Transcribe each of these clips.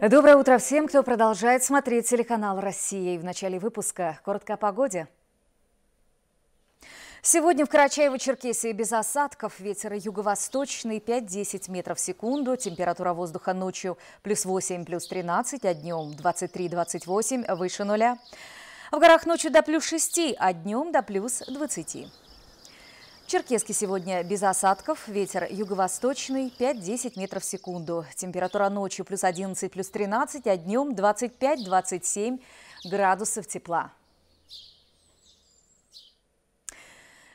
Доброе утро всем, кто продолжает смотреть телеканал «Россия». И в начале выпуска коротко о погоде. Сегодня в Карачаево-Черкесии без осадков, ветер юго-восточный 5-10 метров в секунду, температура воздуха ночью плюс 8, плюс 13, а днем 23-28, выше нуля. В горах ночью до плюс 6, а днем до плюс 20. Черкеске сегодня без осадков, ветер юго-восточный 5-10 метров в секунду. Температура ночью плюс 11, плюс 13, а днем 25-27 градусов тепла.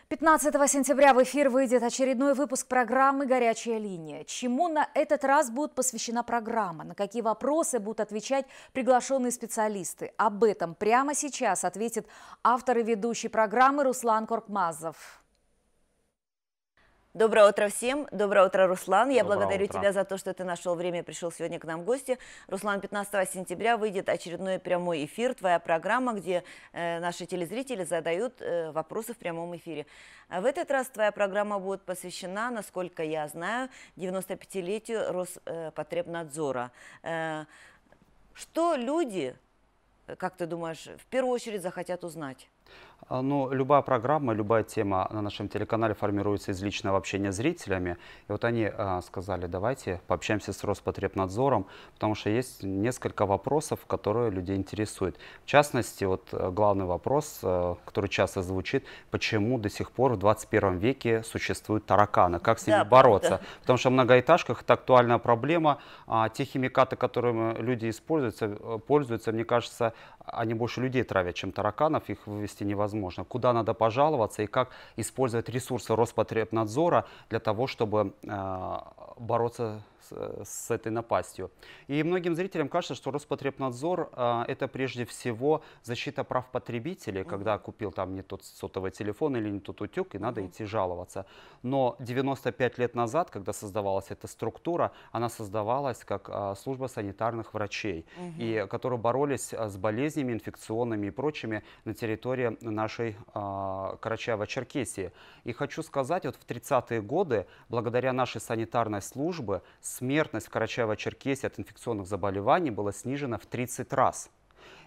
15 сентября в эфир выйдет очередной выпуск программы «Горячая линия». Чему на этот раз будет посвящена программа? На какие вопросы будут отвечать приглашенные специалисты? Об этом прямо сейчас ответит автор и ведущий программы Руслан Коркмазов. Доброе утро всем. Доброе утро, Руслан. Я Доброе благодарю утро. тебя за то, что ты нашел время и пришел сегодня к нам в гости. Руслан, 15 сентября выйдет очередной прямой эфир, твоя программа, где э, наши телезрители задают э, вопросы в прямом эфире. А в этот раз твоя программа будет посвящена, насколько я знаю, 95-летию Роспотребнадзора. Э, что люди, как ты думаешь, в первую очередь захотят узнать? А, ну, любая программа, любая тема на нашем телеканале формируется из личного общения с зрителями. И вот они а, сказали, давайте пообщаемся с Роспотребнадзором, потому что есть несколько вопросов, которые людей интересуют. В частности, вот э, главный вопрос, э, который часто звучит, почему до сих пор в 21 веке существуют тараканы, как с ними да, бороться? Да. Потому что в многоэтажках это актуальная проблема. А те химикаты, которыми люди используются, э, пользуются, мне кажется, они больше людей травят, чем тараканов. Их вывести полностью невозможно. Куда надо пожаловаться и как использовать ресурсы Роспотребнадзора для того, чтобы э, бороться с, этой напастью. И многим зрителям кажется, что Роспотребнадзор а, это прежде всего защита прав потребителей, угу. когда купил там не тот сотовый телефон или не тот утюг, и надо угу. идти жаловаться. Но 95 лет назад, когда создавалась эта структура, она создавалась как а, служба санитарных врачей, угу. и которые боролись а, с болезнями инфекционными и прочими на территории нашей карачаево черкесии И хочу сказать, вот в 30-е годы, благодаря нашей санитарной службе, с смертность в Карачаево-Черкесии от инфекционных заболеваний была снижена в 30 раз.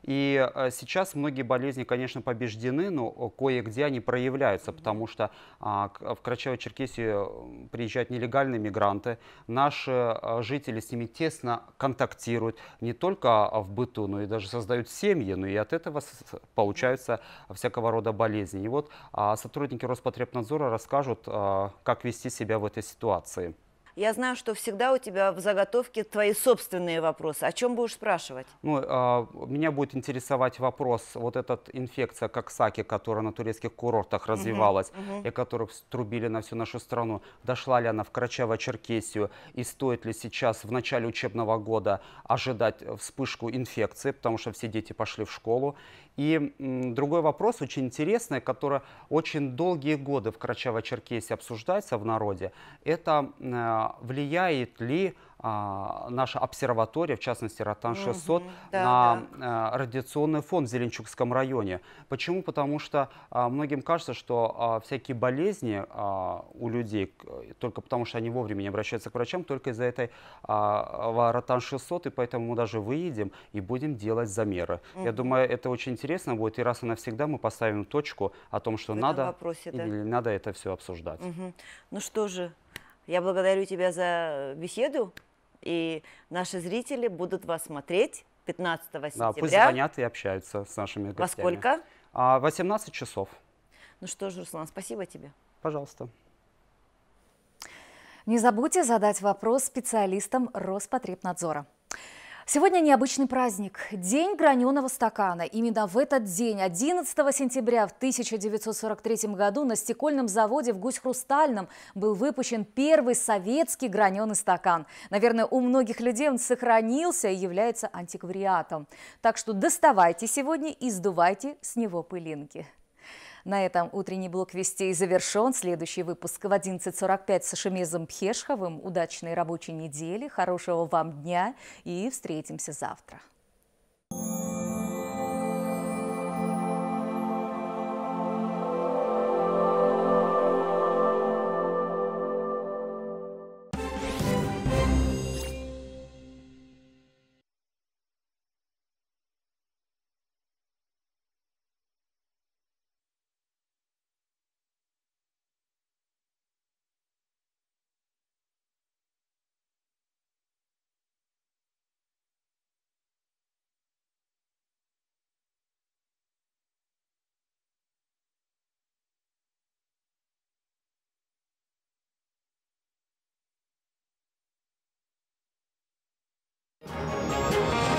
И э, сейчас многие болезни, конечно, побеждены, но э, кое-где они проявляются, потому что а, в Карачаево-Черкесию э, приезжают нелегальные мигранты. Наши жители с ними тесно контактируют не только а, в быту, но и даже создают семьи, но и от этого получаются всякого рода болезни. И вот а, сотрудники Роспотребнадзора расскажут, как вести себя в этой ситуации. Я знаю, что всегда у тебя в заготовке твои собственные вопросы. О чем будешь спрашивать? Ну, а, меня будет интересовать вопрос, вот эта инфекция коксаки, которая на турецких курортах развивалась, угу, угу. и которую трубили на всю нашу страну, дошла ли она в Карачаево-Черкесию, и стоит ли сейчас в начале учебного года ожидать вспышку инфекции, потому что все дети пошли в школу. И м, другой вопрос очень интересный, который очень долгие годы в Карачаево-Черкесии обсуждается в народе, это э, а, влияет ли а, наша обсерватория, в частности Ротан-600, угу, да, на да. Э, радиационный фон в Зеленчукском районе. Почему? Потому что а, многим кажется, что всякие болезни у людей, только потому что они вовремя не обращаются к врачам, только из-за этой Ротан-600, и поэтому мы даже выедем и будем делать замеры. Угу. Я думаю, это очень интересно будет, и раз и навсегда мы поставим точку о том, что в надо, вопросе, да. или надо это все обсуждать. Угу. Ну что же, я благодарю тебя за э, беседу, и наши зрители будут вас смотреть 15 сентября. Да, пусть звонят и общаются с нашими гостями. Во сколько? 18 а, часов. Ну что ж, Руслан, спасибо тебе. Пожалуйста. Не забудьте задать вопрос специалистам Роспотребнадзора. Сегодня необычный праздник – День граненого стакана. Именно в этот день, 11 сентября в 1943 году, на стекольном заводе в Гусь-Хрустальном был выпущен первый советский граненый стакан. Наверное, у многих людей он сохранился и является антиквариатом. Так что доставайте сегодня и сдувайте с него пылинки. На этом утренний блок вестей завершен. Следующий выпуск в 11.45 с Шемезом Пхешховым. Удачной рабочей недели, хорошего вам дня и встретимся завтра. Thank you.